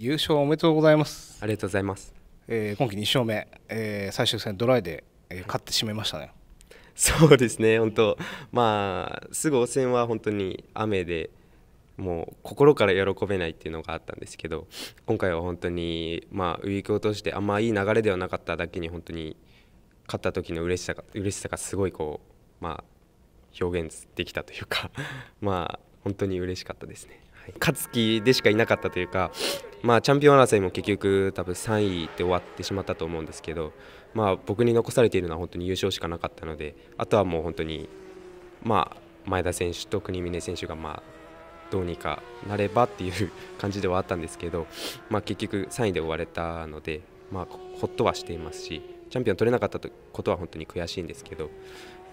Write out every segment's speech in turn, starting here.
優勝おめでとうございます。ありがとうございます。えー、今季2勝目、えー、最終戦ドライで、えー、勝ってしまいましたね。そうですね、本当、まあ、すぐ汚染は本当に雨で、もう心から喜べないっていうのがあったんですけど、今回は本当に、まあ、ウィークを通して、あんまいい流れではなかっただけに、本当に勝った時の嬉しさが、嬉しさがすごいこう、まあ、表現できたというか まあ、本当に嬉しかったですね。はい、勝つ気でしかいなかったというか、まあ、チャンピオン争いも結局多分3位で終わってしまったと思うんですけど、まあ、僕に残されているのは本当に優勝しかなかったのであとはもう本当に、まあ、前田選手と国峰選手がまあどうにかなればっていう 感じではあったんですけど、まあ、結局3位で終われたので、まあ、ほっとはしていますしチャンピオン取れなかったことは本当に悔しいんですけど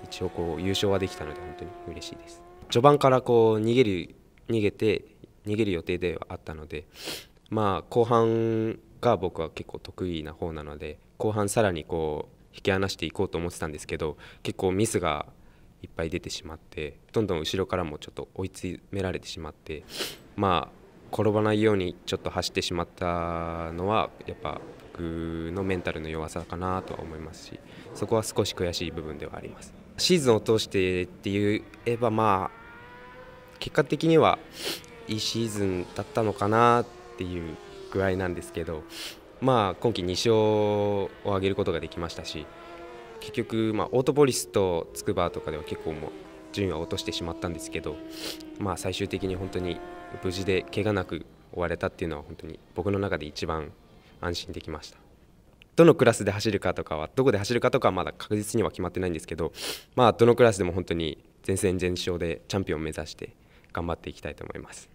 一応こう優勝はできたので本当に嬉しいです序盤からこう逃げる逃げて逃げる予定ではあったので、まあ、後半が僕は結構得意な方なので後半さらにこう引き離していこうと思ってたんですけど結構ミスがいっぱい出てしまってどんどん後ろからもちょっと追い詰められてしまってまあ転ばないようにちょっと走ってしまったのはやっぱ僕のメンタルの弱さかなとは思いますしそこは少し悔しい部分ではありますシーズンを通してって言えばまあ結果的にはいいシーズンだったのかなっていう具合なんですけど、まあ、今季2勝を挙げることができましたし結局、まあ、オートポリスとつくばとかでは結構もう順位は落としてしまったんですけど、まあ、最終的に本当に無事で怪我なく終われたっていうのは本当に僕の中で一番安心できました。どのクラスで走るかとかはどこで走るかとかはまだ確実には決まってないんですけど、まあ、どのクラスでも本当に全戦全勝でチャンピオンを目指して頑張っていきたいと思います。